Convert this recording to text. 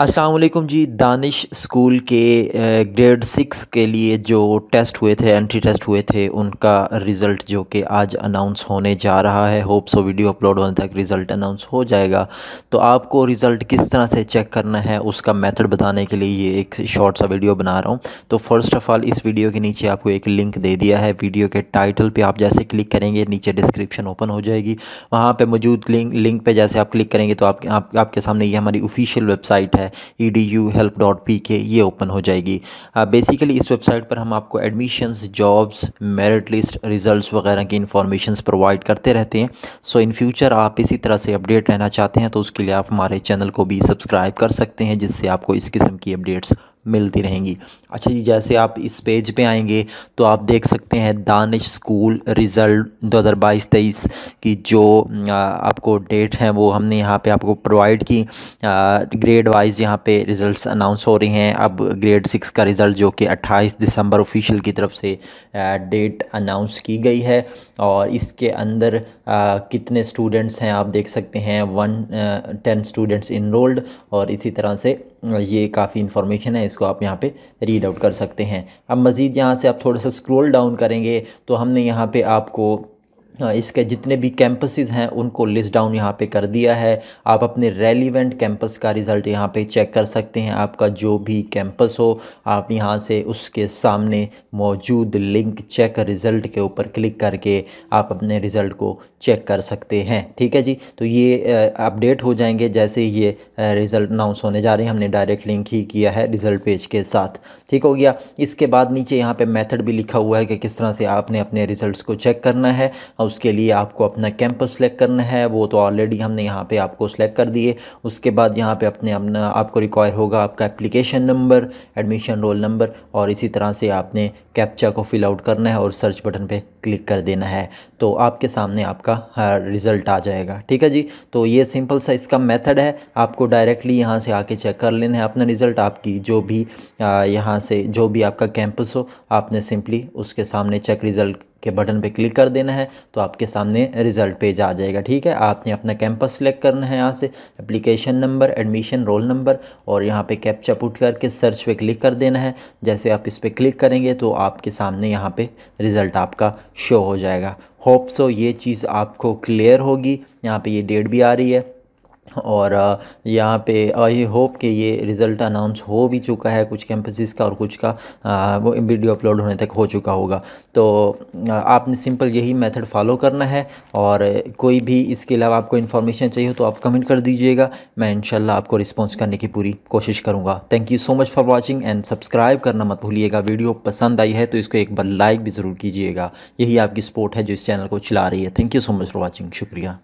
असलकुम जी दानिश स्कूल के ग्रेड सिक्स के लिए जो टेस्ट हुए थे एंट्री टेस्ट हुए थे उनका रिज़ल्ट जो कि आज अनाउंस होने जा रहा है होप सो वीडियो अपलोड होने तक रिज़ल्ट अनाउंस हो जाएगा तो आपको रिज़ल्ट किस तरह से चेक करना है उसका मेथड बताने के लिए ये एक शॉर्ट सा वीडियो बना रहा हूँ तो फ़र्स्ट ऑफ़ ऑल इस वीडियो के नीचे आपको एक लिंक दे दिया है वीडियो के टाइटल पर आप जैसे क्लिक करेंगे नीचे डिस्क्रिप्शन ओपन हो जाएगी वहाँ पर मौजूद लिंक लिंक पर जैसे आप क्लिक करेंगे तो आपके सामने ये हमारी ऑफिशियल वेबसाइट है है E D U help dot P K ये ओपन हो जाएगी बेसिकली uh, इस वेबसाइट पर हम आपको admissions jobs merit list result वगैरह की इन्फॉर्मेशन प्रोवाइड करते रहते हैं सो इन फ्यूचर आप इसी तरह से अपडेट रहना चाहते हैं तो उसके लिए आप हमारे चैनल को भी सब्सक्राइब कर सकते हैं जिससे आपको इस किस्म की अपडेट्स मिलती रहेंगी अच्छा जी जैसे आप इस पेज पे आएंगे तो आप देख सकते हैं दानिश स्कूल रिज़ल्ट 2022-23 की जो आपको डेट हैं वो हमने यहाँ पे आपको प्रोवाइड की ग्रेड वाइज यहाँ पे रिज़ल्ट्स अनाउंस हो रहे हैं अब ग्रेड सिक्स का रिज़ल्ट जो कि 28 दिसंबर ऑफिशियल की तरफ से डेट अनाउंस की गई है और इसके अंदर कितने स्टूडेंट्स हैं आप देख सकते हैं वन टेन स्टूडेंट्स इनरोल्ड और इसी तरह से ये काफ़ी इन्फॉर्मेशन है इसको आप यहाँ पे रीड आउट कर सकते हैं अब मज़ीद यहाँ से आप थोड़ा सा स्क्रॉल डाउन करेंगे तो हमने यहाँ पे आपको हाँ, इसके जितने भी कैंपसेस हैं उनको लिस्ट डाउन यहाँ पे कर दिया है आप अपने रेलिवेंट कैंपस का रिज़ल्ट यहाँ पे चेक कर सकते हैं आपका जो भी कैंपस हो आप यहाँ से उसके सामने मौजूद लिंक चेक रिज़ल्ट के ऊपर क्लिक करके आप अपने रिज़ल्ट को चेक कर सकते हैं ठीक है जी तो ये अपडेट हो जाएंगे जैसे ये रिज़ल्ट अनाउंस होने जा रहे हैं हमने डायरेक्ट लिंक ही किया है रिज़ल्ट पेज के साथ ठीक हो गया इसके बाद नीचे यहाँ पर मैथड भी लिखा हुआ है कि किस तरह से आपने अपने रिज़ल्ट को चेक करना है और उसके लिए आपको अपना कैंपस सेलेक्ट करना है वो तो ऑलरेडी हमने यहाँ पे आपको सेलेक्ट कर दिए उसके बाद यहाँ पे अपने अपना आपको रिक्वायर होगा आपका application number admission roll number और इसी तरह से आपने कैप्चा को फिल आउट करना है और सर्च बटन पर क्लिक कर देना है तो आपके सामने आपका रिज़ल्ट हाँ, आ जाएगा ठीक है जी तो ये सिंपल सा इसका मेथड है आपको डायरेक्टली यहाँ से आके चेक कर लेना है अपना रिज़ल्ट आपकी जो भी यहाँ से जो भी आपका कैंपस हो आपने सिंपली उसके सामने चेक रिज़ल्ट के बटन पे क्लिक कर देना है तो आपके सामने रिज़ल्ट पेज आ जाएगा ठीक है आपने अपना कैंपस सेलेक्ट करना है यहाँ से application number admission roll number और यहाँ पे कैप्चा पुट करके सर्च पे क्लिक कर देना है जैसे आप इस पर क्लिक करेंगे तो आपके सामने यहाँ पे रिज़ल्ट आपका शो हो जाएगा होप सो ये चीज़ आपको क्लियर होगी यहाँ पर ये डेट भी आ रही है और यहाँ पे आई होप कि ये रिज़ल्ट अनाउंस हो भी चुका है कुछ कैंपसेस का और कुछ का वो वीडियो अपलोड होने तक हो चुका होगा तो आपने सिंपल यही मेथड फॉलो करना है और कोई भी इसके अलावा आपको इन्फॉर्मेशन चाहिए हो तो आप कमेंट कर दीजिएगा मैं इनशाला आपको रिस्पॉन्स करने की पूरी कोशिश करूँगा thank you so much for watching and subscribe करना मत भूलिएगा वीडियो पसंद आई है तो इसको एक बार लाइक भी ज़रूर कीजिएगा यही आपकी सपोर्ट है जो इस चैनल को चला रही है thank you so much for watching शुक्रिया